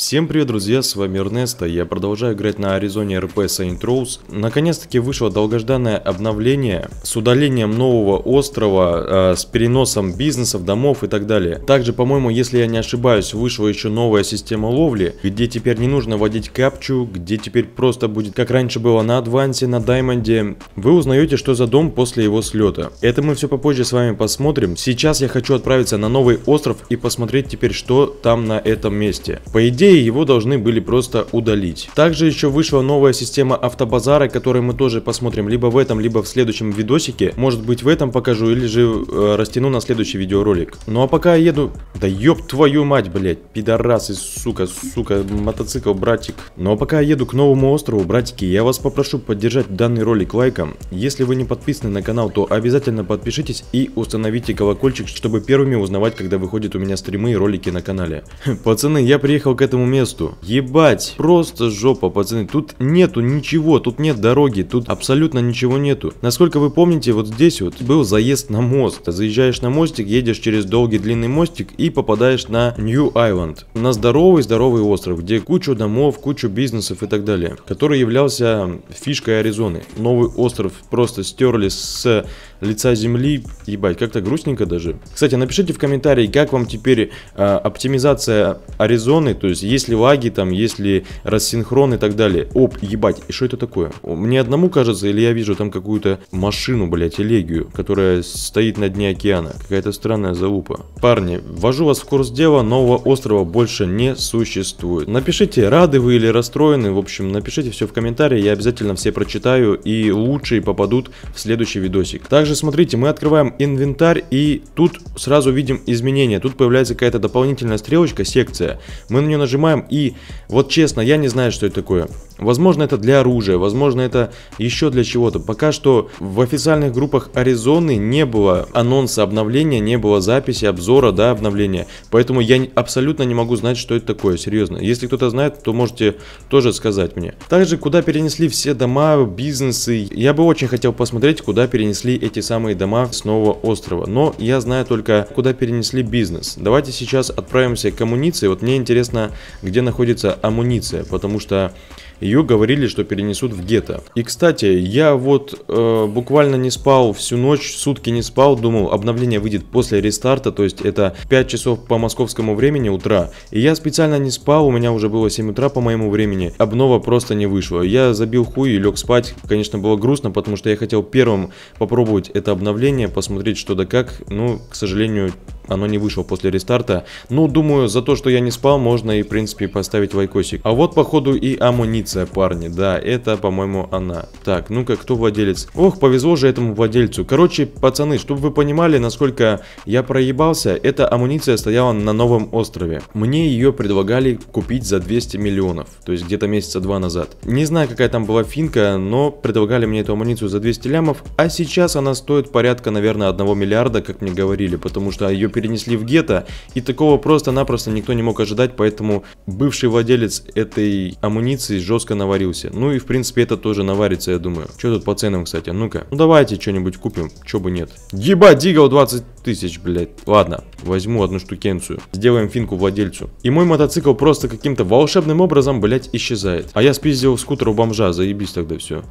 Всем привет, друзья, с вами Эрнест, я продолжаю играть на Аризоне РП Saint Rose. Наконец-таки вышло долгожданное обновление с удалением нового острова, э, с переносом бизнесов, домов и так далее. Также, по-моему, если я не ошибаюсь, вышла еще новая система ловли, где теперь не нужно вводить капчу, где теперь просто будет, как раньше было на Адвансе, на Даймонде. Вы узнаете, что за дом после его слета. Это мы все попозже с вами посмотрим. Сейчас я хочу отправиться на новый остров и посмотреть теперь, что там на этом месте. По идее, идее, его должны были просто удалить. Также еще вышла новая система автобазара, которую мы тоже посмотрим либо в этом, либо в следующем видосике. Может быть в этом покажу или же э, растяну на следующий видеоролик. Ну а пока я еду... Да ёб твою мать, блять, пидорасы, сука, сука, мотоцикл, братик. Ну а пока я еду к новому острову, братики, я вас попрошу поддержать данный ролик лайком. Если вы не подписаны на канал, то обязательно подпишитесь и установите колокольчик, чтобы первыми узнавать, когда выходят у меня стримы и ролики на канале. Пацаны, я приехал к этому этому месту. Ебать, просто жопа, пацаны. Тут нету ничего, тут нет дороги, тут абсолютно ничего нету. Насколько вы помните, вот здесь вот был заезд на мост. заезжаешь на мостик, едешь через долгий длинный мостик и попадаешь на Нью-Айленд. На здоровый-здоровый остров, где кучу домов, кучу бизнесов и так далее. Который являлся фишкой Аризоны. Новый остров просто стерли с лица земли. Ебать, как-то грустненько даже. Кстати, напишите в комментарии, как вам теперь э, оптимизация Аризоны, то есть есть есть ли лаги, там, есть ли рассинхрон и так далее. Оп, ебать, и что это такое? Мне одному кажется, или я вижу там какую-то машину, блядь, элегию, которая стоит на дне океана. Какая-то странная залупа. Парни, ввожу вас в курс дела, нового острова больше не существует. Напишите, рады вы или расстроены, в общем, напишите все в комментарии, я обязательно все прочитаю и лучшие попадут в следующий видосик. Также смотрите, мы открываем инвентарь и тут сразу видим изменения. Тут появляется какая-то дополнительная стрелочка, секция. Мы на нее нажимаем нажимаем и вот честно, я не знаю, что это такое. Возможно, это для оружия, возможно, это еще для чего-то. Пока что в официальных группах Аризоны не было анонса обновления, не было записи, обзора, да, обновления. Поэтому я абсолютно не могу знать, что это такое, серьезно. Если кто-то знает, то можете тоже сказать мне. Также, куда перенесли все дома, бизнесы. Я бы очень хотел посмотреть, куда перенесли эти самые дома с нового острова. Но я знаю только, куда перенесли бизнес. Давайте сейчас отправимся к амуниции. Вот мне интересно, где находится амуниция, потому что... Ее говорили, что перенесут в гетто. И, кстати, я вот э, буквально не спал всю ночь, сутки не спал, думал, обновление выйдет после рестарта, то есть это 5 часов по московскому времени утра. И я специально не спал, у меня уже было 7 утра по моему времени, обнова просто не вышла. Я забил хуй и лег спать, конечно, было грустно, потому что я хотел первым попробовать это обновление, посмотреть что да как, но, ну, к сожалению, оно не вышло после рестарта. Ну, думаю, за то, что я не спал, можно и, в принципе, поставить лайкосик. А вот, походу, и амуниция, парни. Да, это, по-моему, она. Так, ну-ка, кто владелец? Ох, повезло же этому владельцу. Короче, пацаны, чтобы вы понимали, насколько я проебался, эта амуниция стояла на новом острове. Мне ее предлагали купить за 200 миллионов, то есть где-то месяца два назад. Не знаю, какая там была финка, но предлагали мне эту амуницию за 200 лямов, а сейчас она стоит порядка, наверное, 1 миллиарда, как мне говорили, потому что ее перенесли в гетто, и такого просто-напросто никто не мог ожидать, поэтому бывший владелец этой амуниции жестко наварился. Ну и в принципе это тоже наварится, я думаю. Что тут по ценам, кстати? Ну-ка. Ну давайте что-нибудь купим, что бы нет. Ебать, дигл 20 тысяч, блядь. Ладно, возьму одну штукенцию. Сделаем финку владельцу. И мой мотоцикл просто каким-то волшебным образом, блядь, исчезает. А я спиздил скутер у бомжа, заебись тогда все.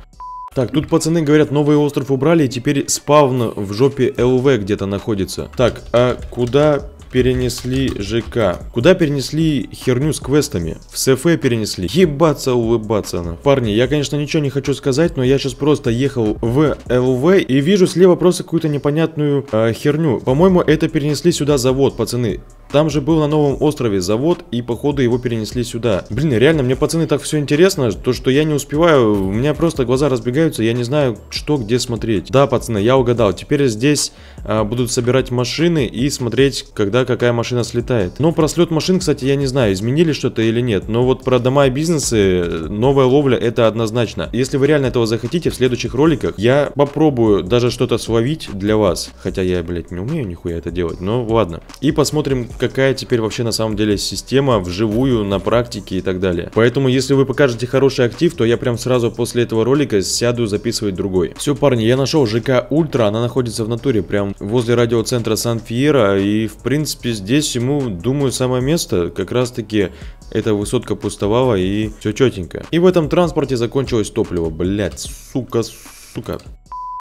Так, тут пацаны говорят, новый остров убрали, и теперь спавн в жопе ЛВ где-то находится. Так, а куда перенесли ЖК. Куда перенесли херню с квестами? В СФ перенесли. Ебаться, улыбаться она. Парни, я, конечно, ничего не хочу сказать, но я сейчас просто ехал в ЛВ и вижу слева просто какую-то непонятную э, херню. По-моему, это перенесли сюда завод, пацаны. Там же был на новом острове завод, и походу его перенесли сюда. Блин, реально, мне, пацаны, так все интересно, то что я не успеваю, у меня просто глаза разбегаются, я не знаю, что где смотреть. Да, пацаны, я угадал, теперь здесь а, будут собирать машины и смотреть, когда какая машина слетает. Но ну, про слет машин, кстати, я не знаю, изменили что-то или нет, но вот про дома и бизнесы, новая ловля, это однозначно. Если вы реально этого захотите, в следующих роликах я попробую даже что-то словить для вас. Хотя я, блядь, не умею нихуя это делать, но ладно. И посмотрим, какая теперь вообще на самом деле система вживую, на практике и так далее. Поэтому, если вы покажете хороший актив, то я прям сразу после этого ролика сяду записывать другой. Все, парни, я нашел ЖК Ультра, она находится в натуре, прям возле радиоцентра Сан-Фьера, и в принципе здесь ему, думаю, самое место, как раз таки эта высотка пустовала и все четенько. И в этом транспорте закончилось топливо, блять, сука, сука.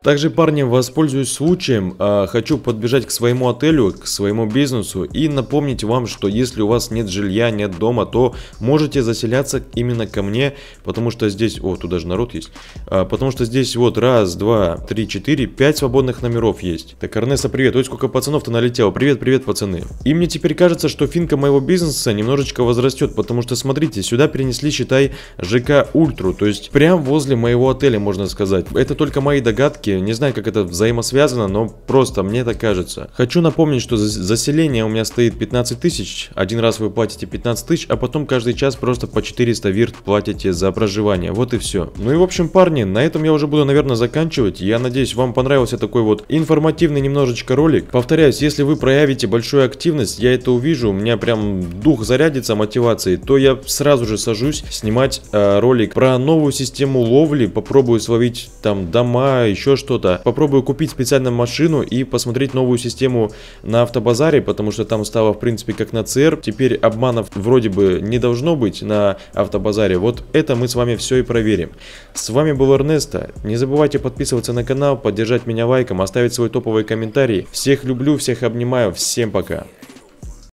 Также, парни, воспользуюсь случаем, э, хочу подбежать к своему отелю, к своему бизнесу и напомнить вам, что если у вас нет жилья, нет дома, то можете заселяться именно ко мне, потому что здесь, о, тут даже народ есть, э, потому что здесь вот раз, два, три, четыре, пять свободных номеров есть. Так, Арнеса, привет, ой, сколько пацанов-то налетело, привет, привет, пацаны. И мне теперь кажется, что финка моего бизнеса немножечко возрастет, потому что, смотрите, сюда перенесли, считай, ЖК Ультру, то есть прям возле моего отеля, можно сказать. Это только мои догадки, опять-таки, не знаю, как это взаимосвязано, но просто мне так кажется. Хочу напомнить, что заселение у меня стоит 15 тысяч. Один раз вы платите 15 тысяч, а потом каждый час просто по 400 вирт платите за проживание. Вот и все. Ну и в общем, парни, на этом я уже буду, наверное, заканчивать. Я надеюсь, вам понравился такой вот информативный немножечко ролик. Повторяюсь, если вы проявите большую активность, я это увижу, у меня прям дух зарядится мотивацией, то я сразу же сажусь снимать э, ролик про новую систему ловли, попробую словить там дома, еще что-то. Попробую купить специально машину и посмотреть новую систему на автобазаре, потому что там стало в принципе как на ЦР. Теперь обманов вроде бы не должно быть на автобазаре. Вот это мы с вами все и проверим. С вами был Эрнесто. Не забывайте подписываться на канал, поддержать меня лайком, оставить свой топовый комментарий. Всех люблю, всех обнимаю. Всем пока.